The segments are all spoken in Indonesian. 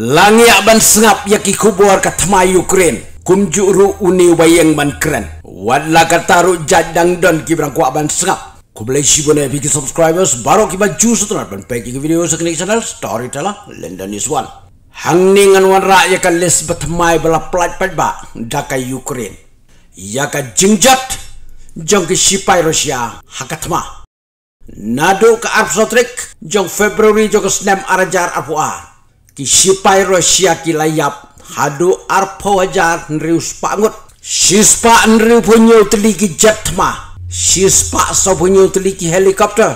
Langia ban sengap yaki kubur katma Ukraine. Kumjuru uni wayang ban keren. Wadla kataru jadang don kibrang kuak ban sengap. Kubelai shibone biki subscribers baru kiba ju tenar ban ke video sekini channel storyteller London is one. Hang ningan wan rakyat kan les batmai bala pelat plat ba daka Ukraine. Yaka jingjat jong ke sipai Rusia hakatma. Nado ke Arpsotrik jong Februari jong ke Senem Arajar Apuar ki sipai Rusia ki layap hadu arpo wajar nrius pangut sispa nriu punyo teliki jet ma sispa so punyo teliki helikopter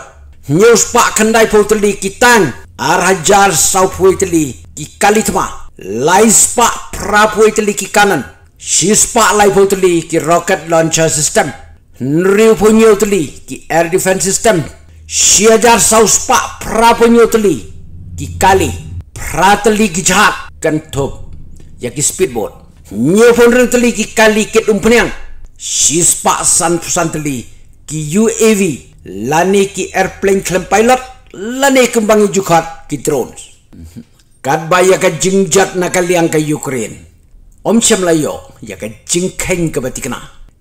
news pak kendai pun teliki tank Arajar sau pun teliki kalitma laispa prapu teliki kanan sispa lai pun teliki rocket launcher system nriu punyo teliki air defense system Siajar saus pak prapunyu kali pratali ki jhak kan thop yaki speedboat nyo fon reng tali ki kali kit um penyang san fusan tali ki UAV lani ki airplane klem pilot lani kembang jukat ki drones kat baya ka jingjat na kaliang ka Ukraine om syam layo ya ka jingkheng ka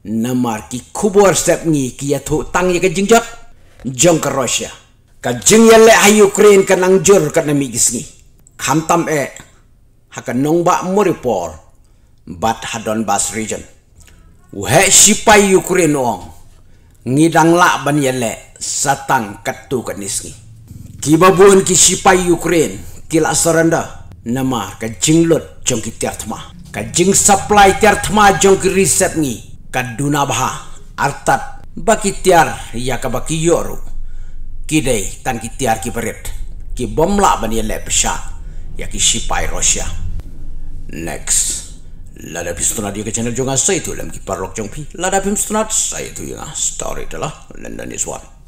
namar ki kubur step ni ki ya thu tang ya ka jingjat jong ka Russia ka jing ya le Ukraine ka nangjur ka nami gisni Hamtam e haka nongba muripor bat hadon bas region. Uhe sipai Ukraine ong ngidang la ban yele satang katu kanisngi Kibabuan ki sipai Ukraine kila saranda nama ka jinglot jongki tiartma. Ka jing supply tiartma jongki riset ni kaduna dunabha artat baki tiar ya ka baki yoru. Kidei tan ki tiar ki berit. Ki bom la ban yele pesat. याकि शिपाई Rusia. Next, Lada dia ke channel juga saya itu dalam kipar rock jongpi Lada Pistonat saya itu yang story Telah. London is one